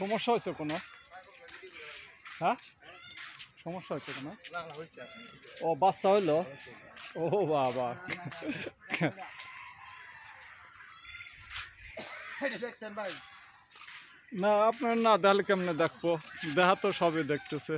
সমস্যা হয়েছে কোনো হ্যাঁ সমস্যা হয়েছে কোনো ও বাচ্চা হইলো ও বাবা না আপনার না দেখলে কেমনে দেখবো দেহা তো সবই দেখতেছে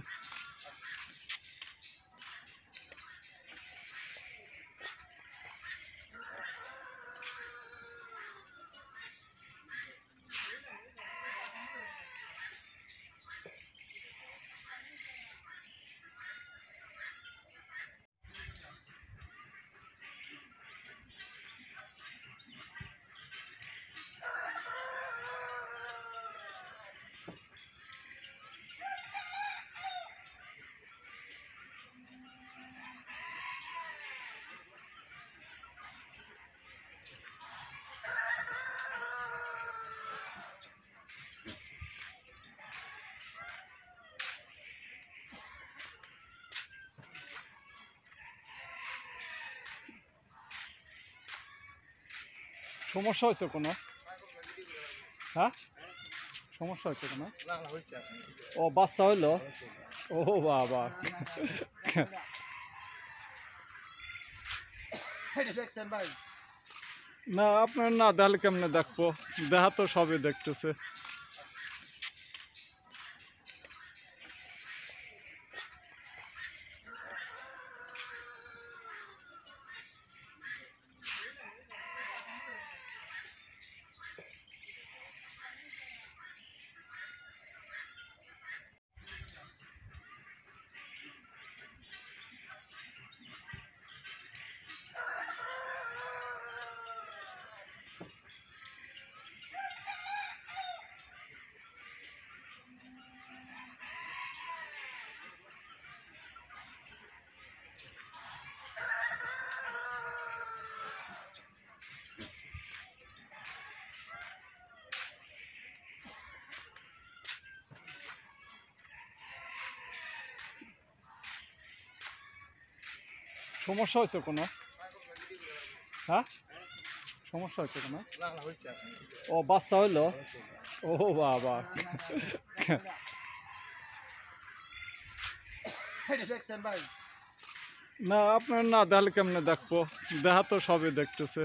সমস্যা হয়েছে কোনো হ্যাঁ সমস্যা হয়েছে কোনো ও বাচ্চা হইলো ও বাবা না আপনার না দেখলে কেমনে দেখবো দেহা তো সবই দেখতেছে সমস্যা হয়েছে কোনো হ্যাঁ সমস্যা হয়েছে কোনো ও বাচ্চা হইলো ও বাবা না আপনার না দেখলে কেমনে দেখবো দেহা তো সবই দেখতেছে